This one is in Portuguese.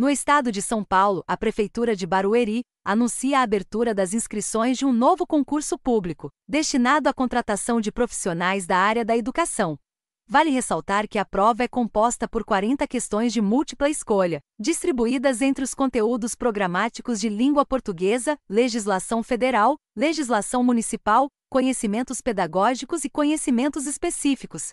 No estado de São Paulo, a Prefeitura de Barueri anuncia a abertura das inscrições de um novo concurso público, destinado à contratação de profissionais da área da educação. Vale ressaltar que a prova é composta por 40 questões de múltipla escolha, distribuídas entre os conteúdos programáticos de língua portuguesa, legislação federal, legislação municipal, conhecimentos pedagógicos e conhecimentos específicos,